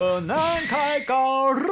河南开高热，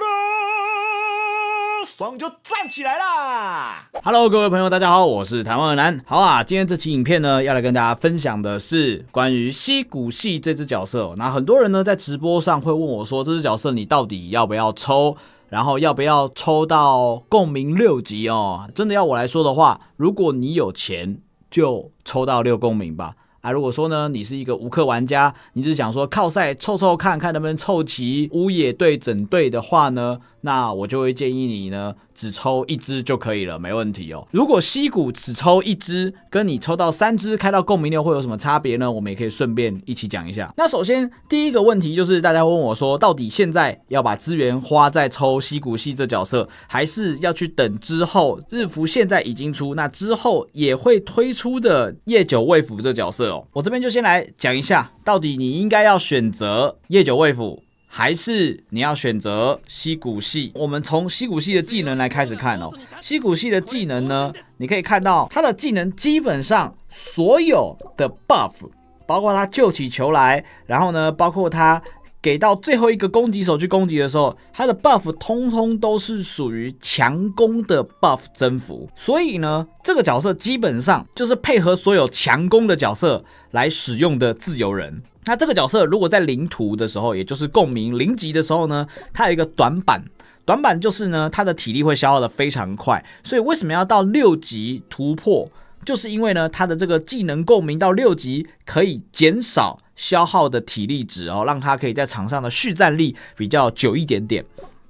爽就站起来啦！Hello，各位朋友，大家好，我是台湾河南。好啊，今天这期影片呢，要来跟大家分享的是关于西谷系这只角色。那很多人呢，在直播上会问我说，这只角色你到底要不要抽？然后要不要抽到共鸣六级哦？真的要我来说的话，如果你有钱，就抽到六共鸣吧。啊，如果说呢，你是一个无氪玩家，你是想说靠赛凑凑看看能不能凑齐乌野队整队的话呢？那我就会建议你呢，只抽一支就可以了，没问题哦。如果硒鼓只抽一支，跟你抽到三支开到共鸣六会有什么差别呢？我们也可以顺便一起讲一下。那首先第一个问题就是，大家问我说，到底现在要把资源花在抽硒鼓、系这角色，还是要去等之后日服现在已经出，那之后也会推出的夜久未服这角色哦？我这边就先来讲一下，到底你应该要选择夜久未服。还是你要选择西谷系？我们从西谷系的技能来开始看哦。西谷系的技能呢，你可以看到它的技能基本上所有的 buff，包括他救起球来，然后呢，包括他给到最后一个攻击手去攻击的时候，他的 buff 通通都是属于强攻的 buff 增幅。所以呢，这个角色基本上就是配合所有强攻的角色来使用的自由人。那这个角色如果在零图的时候，也就是共鸣零级的时候呢，它有一个短板，短板就是呢，它的体力会消耗的非常快。所以为什么要到六级突破，就是因为呢，它的这个技能共鸣到六级可以减少消耗的体力值哦，让它可以在场上的续战力比较久一点点。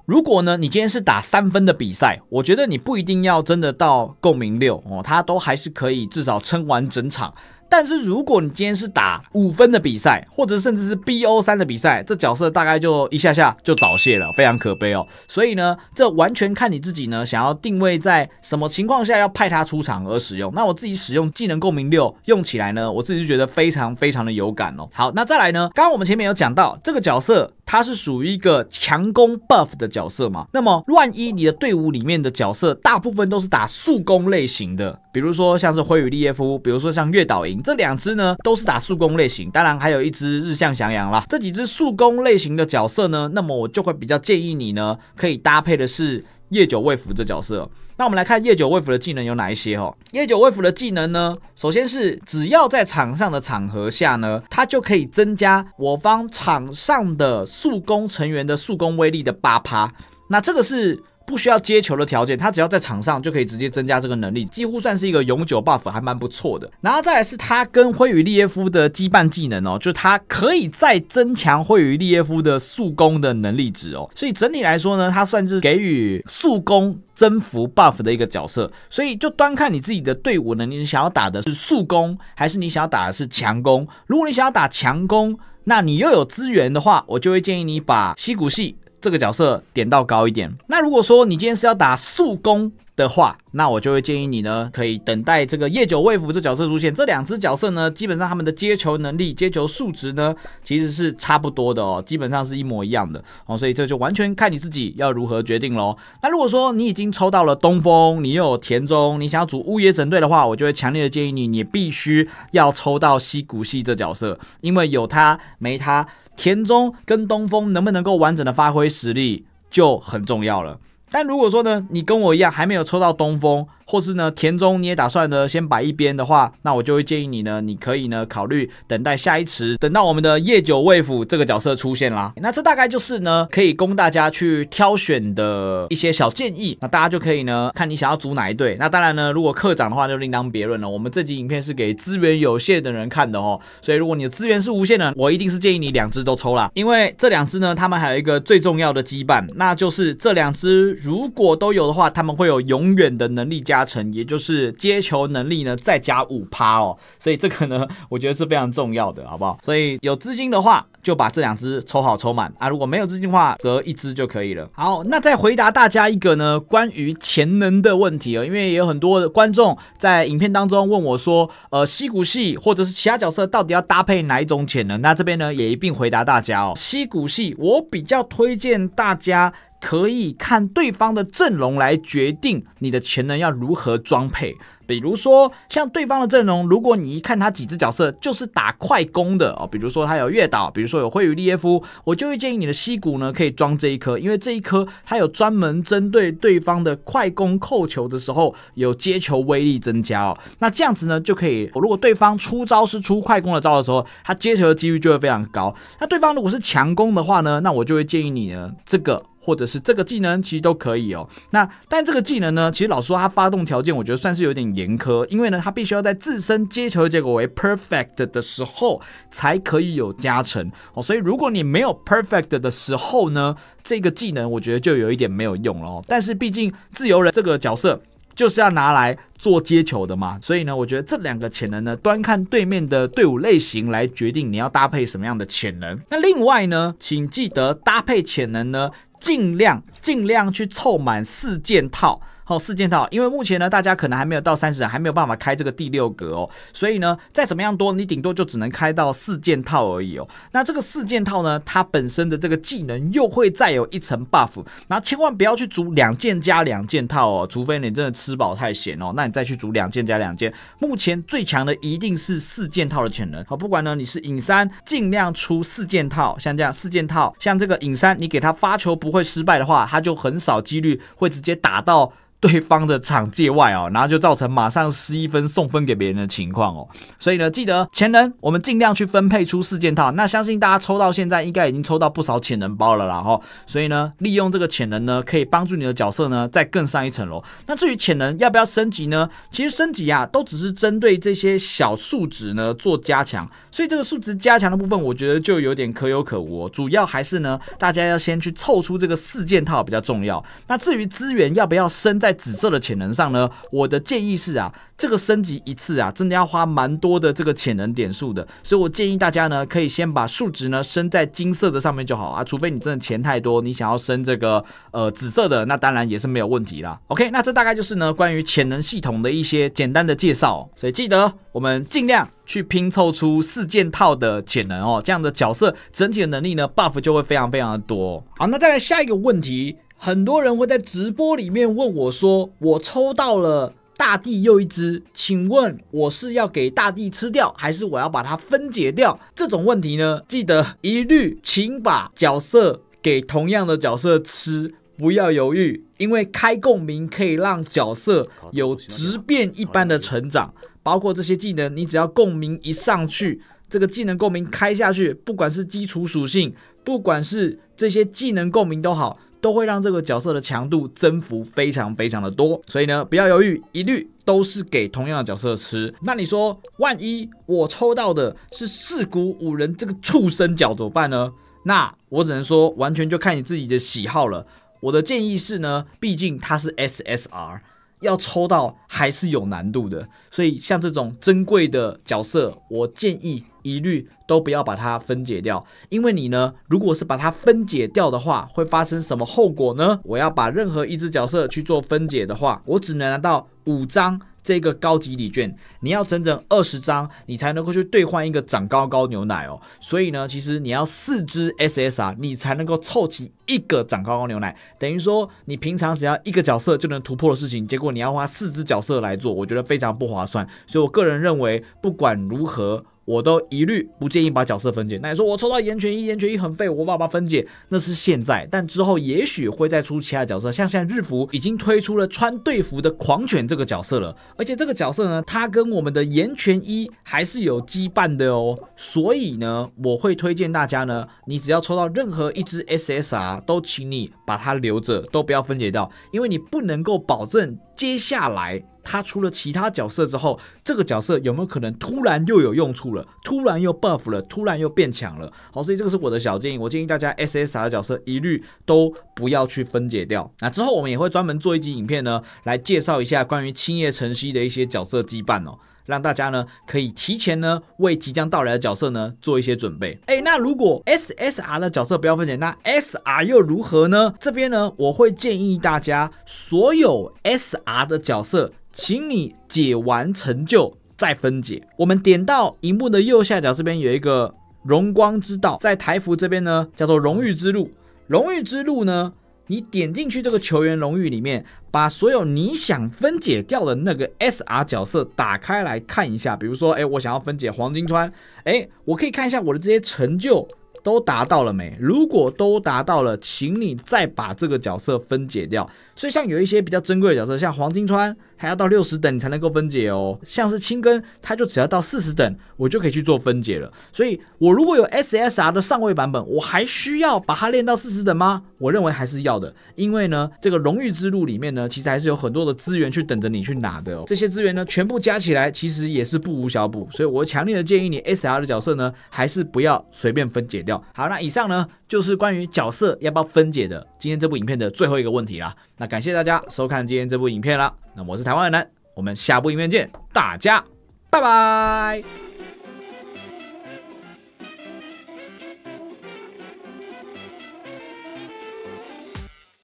如果呢，你今天是打三分的比赛，我觉得你不一定要真的到共鸣六哦，它都还是可以至少撑完整场。但是如果你今天是打五分的比赛，或者甚至是 BO 三的比赛，这角色大概就一下下就早泄了，非常可悲哦。所以呢，这完全看你自己呢，想要定位在什么情况下要派他出场而使用。那我自己使用技能共鸣六用起来呢，我自己就觉得非常非常的有感哦。好，那再来呢，刚刚我们前面有讲到这个角色。他是属于一个强攻 buff 的角色嘛？那么，万一你的队伍里面的角色大部分都是打速攻类型的，比如说像是灰羽利耶夫，比如说像月岛萤这两只呢，都是打速攻类型。当然，还有一只日向翔阳啦。这几只速攻类型的角色呢，那么我就会比较建议你呢，可以搭配的是夜久未服这角色。那我们来看夜九卫服的技能有哪一些哦？夜九卫服的技能呢，首先是只要在场上的场合下呢，它就可以增加我方场上的速攻成员的速攻威力的八趴。那这个是。不需要接球的条件，他只要在场上就可以直接增加这个能力，几乎算是一个永久 buff，还蛮不错的。然后再来是他跟辉宇利耶夫的羁绊技能哦，就他可以再增强辉宇利耶夫的速攻的能力值哦。所以整体来说呢，他算是给予速攻征服 buff 的一个角色。所以就端看你自己的队伍能力，想要打的是速攻还是你想要打的是强攻。如果你想要打强攻，那你又有资源的话，我就会建议你把西谷系。这个角色点到高一点。那如果说你今天是要打速攻？的话，那我就会建议你呢，可以等待这个夜久未服这角色出现。这两只角色呢，基本上他们的接球能力、接球数值呢，其实是差不多的哦，基本上是一模一样的哦，所以这就完全看你自己要如何决定喽。那如果说你已经抽到了东风，你又有田中，你想要组物业整队的话，我就会强烈的建议你，你必须要抽到西谷系这角色，因为有他没他，田中跟东风能不能够完整的发挥实力就很重要了。但如果说呢，你跟我一样还没有抽到东风，或是呢田中你也打算呢先摆一边的话，那我就会建议你呢，你可以呢考虑等待下一池，等到我们的夜久未府这个角色出现啦。那这大概就是呢可以供大家去挑选的一些小建议，那大家就可以呢看你想要组哪一队。那当然呢，如果课长的话就另当别论了。我们这集影片是给资源有限的人看的哦，所以如果你的资源是无限的，我一定是建议你两只都抽啦，因为这两只呢，他们还有一个最重要的羁绊，那就是这两只。如果都有的话，他们会有永远的能力加成，也就是接球能力呢再加五趴哦。所以这个呢，我觉得是非常重要的，好不好？所以有资金的话，就把这两支抽好抽满啊。如果没有资金的话，则一支就可以了。好，那再回答大家一个呢关于潜能的问题哦，因为也有很多的观众在影片当中问我说，呃，西谷系或者是其他角色到底要搭配哪一种潜能？那这边呢也一并回答大家哦。西谷系我比较推荐大家。可以看对方的阵容来决定你的潜能要如何装配。比如说，像对方的阵容，如果你一看他几只角色就是打快攻的哦，比如说他有月岛，比如说有灰羽利耶夫，我就会建议你的西谷呢可以装这一颗，因为这一颗它有专门针对对方的快攻扣球的时候有接球威力增加哦。那这样子呢就可以，如果对方出招是出快攻的招的时候，他接球的几率就会非常高。那对方如果是强攻的话呢，那我就会建议你呢这个或者是这个技能其实都可以哦。那但这个技能呢，其实老实说它发动条件，我觉得算是有点。严苛，因为呢，他必须要在自身接球结果为 perfect 的时候才可以有加成哦。所以如果你没有 perfect 的时候呢，这个技能我觉得就有一点没有用了。但是毕竟自由人这个角色就是要拿来做接球的嘛，所以呢，我觉得这两个潜能呢，端看对面的队伍类型来决定你要搭配什么样的潜能。那另外呢，请记得搭配潜能呢，尽量尽量去凑满四件套。哦，四件套，因为目前呢，大家可能还没有到三十人，还没有办法开这个第六格哦，所以呢，再怎么样多，你顶多就只能开到四件套而已哦。那这个四件套呢，它本身的这个技能又会再有一层 buff，那千万不要去组两件加两件套哦，除非你真的吃饱太闲哦，那你再去组两件加两件。目前最强的一定是四件套的潜能。好，不管呢，你是影山，尽量出四件套，像这样四件套，像这个影山，你给他发球不会失败的话，他就很少几率会直接打到。对方的场界外哦，然后就造成马上失一分送分给别人的情况哦，所以呢，记得潜能我们尽量去分配出四件套。那相信大家抽到现在应该已经抽到不少潜能包了啦后所以呢，利用这个潜能呢，可以帮助你的角色呢再更上一层楼。那至于潜能要不要升级呢？其实升级啊，都只是针对这些小数值呢做加强，所以这个数值加强的部分，我觉得就有点可有可无。主要还是呢，大家要先去凑出这个四件套比较重要。那至于资源要不要升在在紫色的潜能上呢，我的建议是啊，这个升级一次啊，真的要花蛮多的这个潜能点数的，所以我建议大家呢，可以先把数值呢升在金色的上面就好啊，除非你真的钱太多，你想要升这个呃紫色的，那当然也是没有问题啦。OK，那这大概就是呢关于潜能系统的一些简单的介绍，所以记得我们尽量去拼凑出四件套的潜能哦，这样的角色整体的能力呢 buff 就会非常非常的多。好，那再来下一个问题。很多人会在直播里面问我说：“我抽到了大地又一只，请问我是要给大地吃掉，还是我要把它分解掉？”这种问题呢，记得一律请把角色给同样的角色吃，不要犹豫，因为开共鸣可以让角色有质变一般的成长，包括这些技能，你只要共鸣一上去，这个技能共鸣开下去，不管是基础属性，不管是这些技能共鸣都好。都会让这个角色的强度增幅非常非常的多，所以呢，不要犹豫，一律都是给同样的角色吃。那你说，万一我抽到的是四股五人这个畜生角怎么办呢？那我只能说，完全就看你自己的喜好了。我的建议是呢，毕竟它是 SSR，要抽到。还是有难度的，所以像这种珍贵的角色，我建议一律都不要把它分解掉。因为你呢，如果是把它分解掉的话，会发生什么后果呢？我要把任何一只角色去做分解的话，我只能拿到五张。这个高级礼券，你要整整二十张，你才能够去兑换一个长高高牛奶哦。所以呢，其实你要四只 SSR，你才能够凑齐一个长高高牛奶。等于说，你平常只要一个角色就能突破的事情，结果你要花四只角色来做，我觉得非常不划算。所以我个人认为，不管如何。我都一律不建议把角色分解。那你说我抽到岩泉一，岩泉一很废，我把它分解，那是现在。但之后也许会再出其他角色，像现在日服已经推出了穿队服的狂犬这个角色了，而且这个角色呢，它跟我们的岩泉一还是有羁绊的哦。所以呢，我会推荐大家呢，你只要抽到任何一只 SSR，都请你把它留着，都不要分解掉，因为你不能够保证接下来。他出了其他角色之后，这个角色有没有可能突然又有用处了？突然又 buff 了，突然又变强了？好，所以这个是我的小建议，我建议大家 SSR 的角色一律都不要去分解掉。那之后我们也会专门做一集影片呢，来介绍一下关于青叶晨曦的一些角色羁绊哦，让大家呢可以提前呢为即将到来的角色呢做一些准备。哎，那如果 SSR 的角色不要分解，那 SR 又如何呢？这边呢我会建议大家所有 SR 的角色。请你解完成就再分解。我们点到荧幕的右下角这边有一个荣光之道，在台服这边呢叫做荣誉之路。荣誉之路呢，你点进去这个球员荣誉里面，把所有你想分解掉的那个 SR 角色打开来看一下。比如说，哎，我想要分解黄金川，哎，我可以看一下我的这些成就都达到了没？如果都达到了，请你再把这个角色分解掉。所以，像有一些比较珍贵的角色，像黄金川。还要到六十等你才能够分解哦，像是青根，它就只要到四十等，我就可以去做分解了。所以，我如果有 SSR 的上位版本，我还需要把它练到四十等吗？我认为还是要的，因为呢，这个荣誉之路里面呢，其实还是有很多的资源去等着你去拿的。哦。这些资源呢，全部加起来其实也是不无小补。所以我强烈的建议你 SR 的角色呢，还是不要随便分解掉。好，那以上呢？就是关于角色要不要分解的，今天这部影片的最后一个问题啦。那感谢大家收看今天这部影片啦。那我是台湾人，我们下部影片见，大家拜拜。